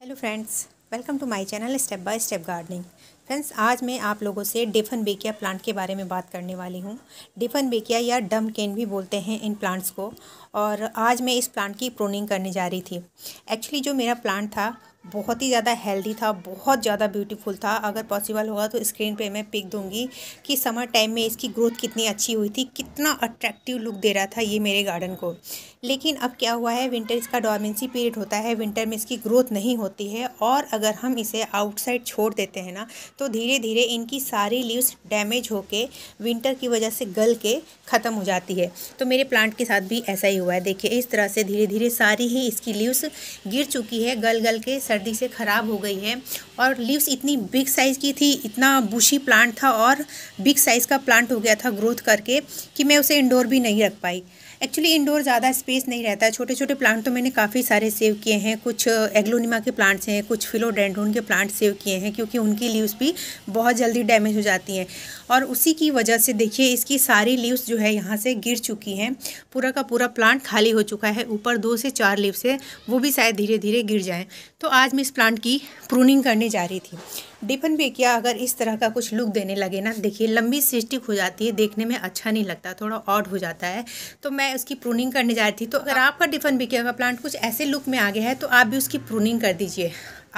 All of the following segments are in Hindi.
hello friends welcome to my channel step by step gardening friends आज मैं आप लोगों से डिफन बेकिया प्लांट के बारे में बात करने वाली हूँ डिफन बेकिया या डम केन भी बोलते हैं इन प्लांट्स को और आज मैं इस प्लांट की प्रोनिंग करने जा रही थी एक्चुअली जो मेरा प्लांट था बहुत ही ज़्यादा हेल्दी था बहुत ज़्यादा ब्यूटीफुल था अगर पॉसिबल होगा तो स्क्रीन पे मैं पिक दूंगी कि समर टाइम में इसकी ग्रोथ कितनी अच्छी हुई थी कितना अट्रैक्टिव लुक दे रहा था ये मेरे गार्डन को लेकिन अब क्या हुआ है विंटर इसका डॉमेंसी पीरियड होता है विंटर में इसकी ग्रोथ नहीं होती है और अगर हम इसे आउटसाइड छोड़ देते हैं ना तो धीरे धीरे इनकी सारी लीव्स डैमेज होकर विंटर की वजह से गल के ख़त्म हो जाती है तो मेरे प्लांट के साथ भी ऐसा ही हुआ है देखिए इस तरह से धीरे धीरे सारी ही इसकी लीव्स गिर चुकी है गल गल के सर्दी से ख़राब हो गई है और लीव्स इतनी बिग साइज़ की थी इतना बुशी प्लांट था और बिग साइज़ का प्लांट हो गया था ग्रोथ करके कि मैं उसे इंडोर भी नहीं रख पाई एक्चुअली इंडोर ज़्यादा स्पेस नहीं रहता है छोटे छोटे प्लांट तो मैंने काफ़ी सारे सेव किए हैं कुछ एग्लोनिमा के प्लांट्स हैं कुछ फिलोडेंड्रोन के प्लांट सेव किए हैं क्योंकि उनकी लीव्स भी बहुत जल्दी डैमेज हो जाती हैं और उसी की वजह से देखिए इसकी सारी लीव्स जो है यहाँ से गिर चुकी हैं पूरा का पूरा प्लांट खाली हो चुका है ऊपर दो से चार लीव्स है वो भी शायद धीरे धीरे गिर जाएँ तो आज मैं इस प्लांट की प्रूनिंग करने जा रही थी डिफन किया अगर इस तरह का कुछ लुक देने लगे ना देखिए लंबी सिस्टिक हो जाती है देखने में अच्छा नहीं लगता थोड़ा ऑड हो जाता है तो मैं उसकी प्रूनिंग करने जा रही थी तो अगर आपका डिफन बेकिया का प्लांट कुछ ऐसे लुक में आ गया है तो आप भी उसकी प्रूनिंग कर दीजिए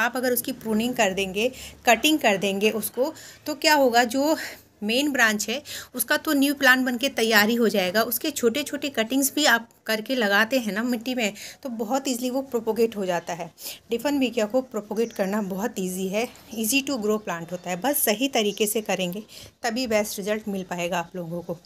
आप अगर उसकी प्रूनिंग कर देंगे कटिंग कर देंगे उसको तो क्या होगा जो मेन ब्रांच है उसका तो न्यू प्लान बन के तैयार ही हो जाएगा उसके छोटे छोटे कटिंग्स भी आप करके लगाते हैं ना मिट्टी में तो बहुत ईजिली वो प्रोपोगेट हो जाता है डिफन बीकिया को प्रोपोगेट करना बहुत ईजी है ईजी टू ग्रो प्लांट होता है बस सही तरीके से करेंगे तभी बेस्ट रिजल्ट मिल पाएगा आप लोगों को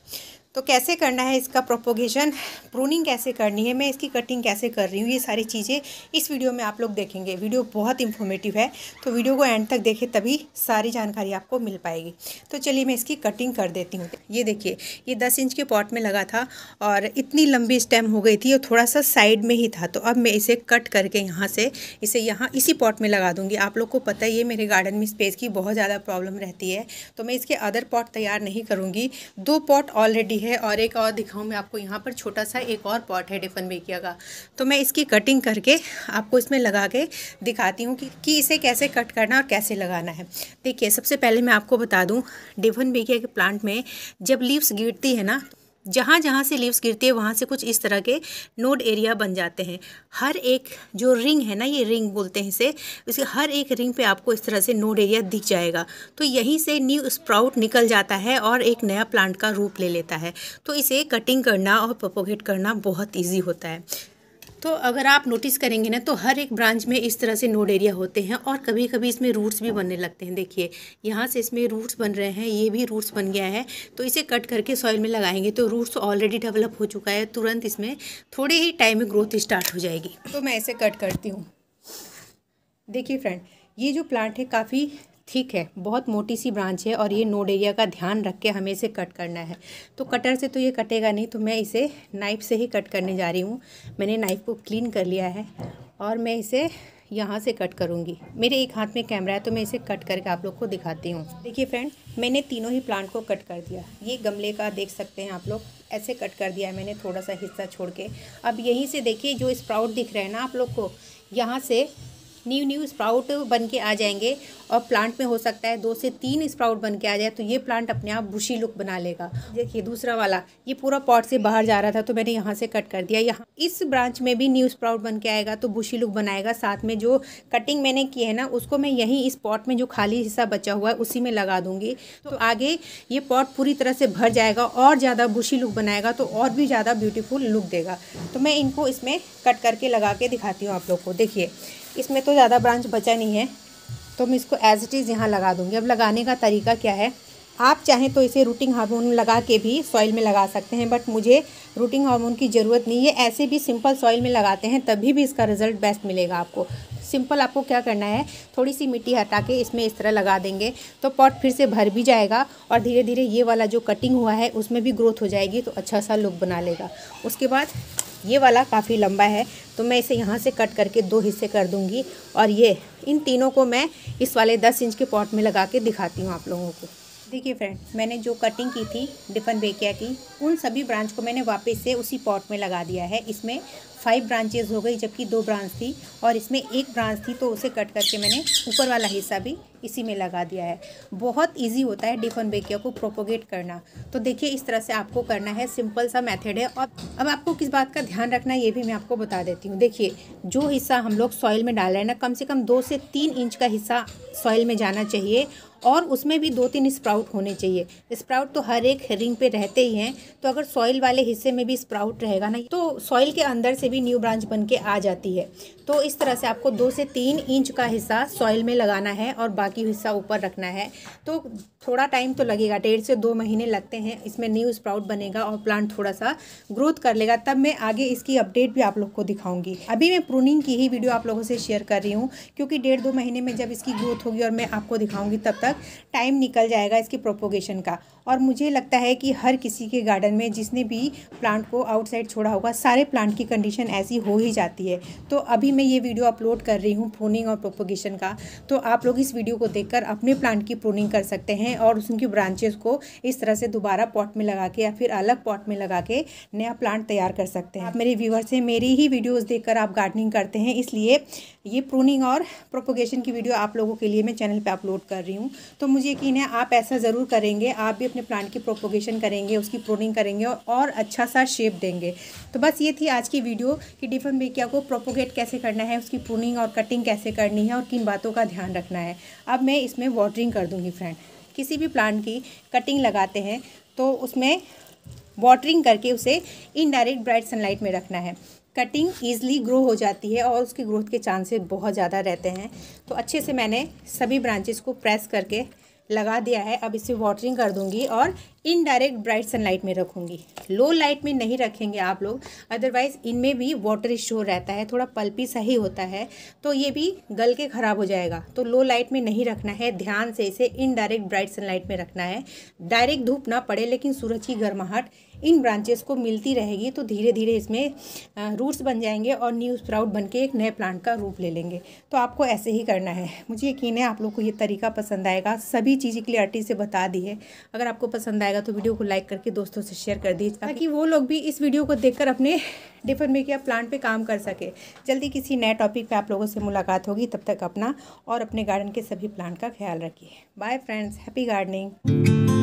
तो कैसे करना है इसका प्रोपोगेशन प्रूनिंग कैसे करनी है मैं इसकी कटिंग कैसे कर रही हूँ ये सारी चीज़ें इस वीडियो में आप लोग देखेंगे वीडियो बहुत इन्फॉर्मेटिव है तो वीडियो को एंड तक देखें तभी सारी जानकारी आपको मिल पाएगी तो चलिए मैं इसकी कटिंग कर देती हूँ ये देखिए ये दस इंच के पॉट में लगा था और इतनी लंबी स्टेम हो गई थी और थोड़ा सा साइड में ही था तो अब मैं इसे कट करके यहाँ से इसे यहाँ इसी पॉट में लगा दूँगी आप लोग को पता ही है मेरे गार्डन में स्पेस की बहुत ज़्यादा प्रॉब्लम रहती है तो मैं इसके अदर पॉट तैयार नहीं करूँगी दो पॉट ऑलरेडी है है और एक और दिखाऊं मैं आपको यहाँ पर छोटा सा एक और पॉट है डिफन बेकिया का तो मैं इसकी कटिंग करके आपको इसमें लगा के दिखाती हूँ कि, कि इसे कैसे कट करना और कैसे लगाना है देखिए सबसे पहले मैं आपको बता दूँ डिफन बेकिया के प्लांट में जब लीव्स गिरती है ना जहाँ जहाँ से लीव्स गिरती है वहाँ से कुछ इस तरह के नोड एरिया बन जाते हैं हर एक जो रिंग है ना ये रिंग बोलते हैं इसे इसके हर एक रिंग पे आपको इस तरह से नोड एरिया दिख जाएगा तो यहीं से न्यू स्प्राउट निकल जाता है और एक नया प्लांट का रूप ले लेता है तो इसे कटिंग करना और प्रोपोगेट करना बहुत ईजी होता है तो अगर आप नोटिस करेंगे ना तो हर एक ब्रांच में इस तरह से नोड एरिया होते हैं और कभी कभी इसमें रूट्स भी बनने लगते हैं देखिए यहाँ से इसमें रूट्स बन रहे हैं ये भी रूट्स बन गया है तो इसे कट करके सॉइल में लगाएंगे तो रूट्स ऑलरेडी डेवलप हो चुका है तुरंत इसमें थोड़े ही टाइम में ग्रोथ स्टार्ट हो जाएगी तो मैं इसे कट करती हूँ देखिए फ्रेंड ये जो प्लांट है काफ़ी ठीक है बहुत मोटी सी ब्रांच है और ये नोड एरिया का ध्यान रख के हमें इसे कट करना है तो कटर से तो ये कटेगा नहीं तो मैं इसे नाइफ से ही कट करने जा रही हूँ मैंने नाइफ को क्लीन कर लिया है और मैं इसे यहाँ से कट करूँगी मेरे एक हाथ में कैमरा है तो मैं इसे कट करके आप लोग को दिखाती हूँ देखिए फ्रेंड मैंने तीनों ही प्लांट को कट कर दिया ये गमले का देख सकते हैं आप लोग ऐसे कट कर दिया है मैंने थोड़ा सा हिस्सा छोड़ के अब यहीं से देखिए जो स्प्राउट दिख रहे हैं ना आप लोग को यहाँ से न्यू न्यू स्प्राउट बन के आ जाएंगे और प्लांट में हो सकता है दो से तीन स्प्राउट बन के आ जाए तो ये प्लांट अपने आप बुशी लुक बना लेगा देखिए दूसरा वाला ये पूरा पॉट से बाहर जा रहा था तो मैंने यहाँ से कट कर दिया यहाँ इस ब्रांच में भी न्यू स्प्राउट बन के आएगा तो बुशी लुक बनाएगा साथ में जो कटिंग मैंने की है ना उसको मैं यहीं इस पॉट में जो खाली हिस्सा बचा हुआ है उसी में लगा दूंगी तो आगे ये पॉट पूरी तरह से भर जाएगा और ज़्यादा बुशी लुक बनाएगा तो और भी ज़्यादा ब्यूटीफुल लुक देगा तो मैं इनको इसमें कट करके लगा के दिखाती हूँ आप लोग को देखिए इसमें तो ज़्यादा ब्रांच बचा नहीं है तो मैं इसको एज इट इज़ यहाँ लगा दूँगी अब लगाने का तरीका क्या है आप चाहें तो इसे रूटिंग हार्मोन लगा के भी सॉइल में लगा सकते हैं बट मुझे रूटिंग हार्मोन की ज़रूरत नहीं है ऐसे भी सिंपल सॉइल में लगाते हैं तभी भी इसका रिजल्ट बेस्ट मिलेगा आपको सिंपल आपको क्या करना है थोड़ी सी मिट्टी हटा के इसमें इस तरह लगा देंगे तो पॉट फिर से भर भी जाएगा और धीरे धीरे ये वाला जो कटिंग हुआ है उसमें भी ग्रोथ हो जाएगी तो अच्छा सा लुक बना लेगा उसके बाद ये वाला काफ़ी लंबा है तो मैं इसे यहाँ से कट करके दो हिस्से कर दूँगी और ये इन तीनों को मैं इस वाले दस इंच के पॉट में लगा के दिखाती हूँ आप लोगों को देखिए फ्रेंड मैंने जो कटिंग की थी डिफन बेकिया की उन सभी ब्रांच को मैंने वापस से उसी पॉट में लगा दिया है इसमें फाइव ब्रांचेज हो गई जबकि दो ब्रांच थी और इसमें एक ब्रांच थी तो उसे कट करके मैंने ऊपर वाला हिस्सा भी इसी में लगा दिया है बहुत इजी होता है डिफन बेकिया को प्रोपोगेट करना तो देखिए इस तरह से आपको करना है सिंपल सा मेथड है और अब आपको किस बात का ध्यान रखना है ये भी मैं आपको बता देती हूँ देखिए जो हिस्सा हम लोग सॉइल में डाल रहे हैं ना कम से कम दो से तीन इंच का हिस्सा सॉइल में जाना चाहिए और उसमें भी दो तीन स्प्राउट होने चाहिए स्प्राउट तो हर एक रिंग पे रहते ही हैं तो अगर सॉइल वाले हिस्से में भी स्प्राउट रहेगा ना तो सॉइल के अंदर से भी न्यू ब्रांच बन के आ जाती है तो इस तरह से आपको दो से तीन इंच का हिस्सा सॉइल में लगाना है और बाकी हिस्सा ऊपर रखना है तो थोड़ा टाइम तो लगेगा डेढ़ से दो महीने लगते हैं इसमें न्यू स्प्राउट बनेगा और प्लांट थोड़ा सा ग्रोथ कर लेगा तब मैं आगे इसकी अपडेट भी आप लोग को दिखाऊंगी अभी मैं प्रूनिंग की ही वीडियो आप लोगों से शेयर कर रही हूँ क्योंकि डेढ़ दो महीने में जब इसकी ग्रोथ होगी और मैं आपको दिखाऊंगी तब तक तक टाइम निकल जाएगा इसके प्रोपोगेशन का और मुझे लगता है कि हर किसी के गार्डन में जिसने भी प्लांट को आउटसाइड छोड़ा होगा सारे प्लांट की कंडीशन ऐसी हो ही जाती है तो अभी मैं ये वीडियो अपलोड कर रही हूँ प्रोनिंग और प्रोपोगेशन का तो आप लोग इस वीडियो को देखकर अपने प्लांट की प्रोनिंग कर सकते हैं और उनकी ब्रांचेस को इस तरह से दोबारा पॉट में लगा के या फिर अलग पॉट में लगा के नया प्लांट तैयार कर सकते हैं आप मेरे व्यूवर से मेरी ही वीडियोज़ देख आप गार्डनिंग करते हैं इसलिए ये प्रोनिंग और प्रोपोगेशन की वीडियो आप लोगों के लिए मैं चैनल पे अपलोड कर रही हूँ तो मुझे यकीन है आप ऐसा ज़रूर करेंगे आप भी अपने प्लांट की प्रोपोगेशन करेंगे उसकी प्रोनिंग करेंगे और, और अच्छा सा शेप देंगे तो बस ये थी आज की वीडियो कि डिफन बेकिया को प्रोपोगेट कैसे करना है उसकी प्रोनिंग और कटिंग कैसे करनी है और किन बातों का ध्यान रखना है अब मैं इसमें वाटरिंग कर दूँगी फ्रेंड किसी भी प्लांट की कटिंग लगाते हैं तो उसमें वाटरिंग करके उसे इनडायरेक्ट ब्राइट सनलाइट में रखना है कटिंग ईजली ग्रो हो जाती है और उसकी ग्रोथ के चांसेस बहुत ज़्यादा रहते हैं तो अच्छे से मैंने सभी ब्रांचेस को प्रेस करके लगा दिया है अब इसे वाटरिंग कर दूंगी और इनडायरेक्ट ब्राइट सनलाइट में रखूंगी लो लाइट में नहीं रखेंगे आप लोग अदरवाइज़ इनमें भी वाटर स्टोर रहता है थोड़ा पल्पी सही होता है तो ये भी गल के ख़राब हो जाएगा तो लो लाइट में नहीं रखना है ध्यान से इसे इनडायरेक्ट ब्राइट सनलाइट में रखना है डायरेक्ट धूप ना पड़े लेकिन सूरज की गर्माहट इन ब्रांचेस को मिलती रहेगी तो धीरे धीरे इसमें रूट्स बन जाएंगे और न्यू स्प्राउट बन के एक नए प्लांट का रूप ले लेंगे तो आपको ऐसे ही करना है मुझे यकीन है आप लोग को ये तरीका पसंद आएगा सभी चीज़ें क्लियरिटी से बता दी है अगर आपको पसंद आएगा तो वीडियो को लाइक करके दोस्तों से शेयर कर दीजिए ताकि वो लोग भी इस वीडियो को देख अपने डिफर डिफर्मेकिया प्लांट पे काम कर सके जल्दी किसी नए टॉपिक पे आप लोगों से मुलाकात होगी तब तक अपना और अपने गार्डन के सभी प्लांट का ख्याल रखिए बाय फ्रेंड्स हैप्पी गार्डनिंग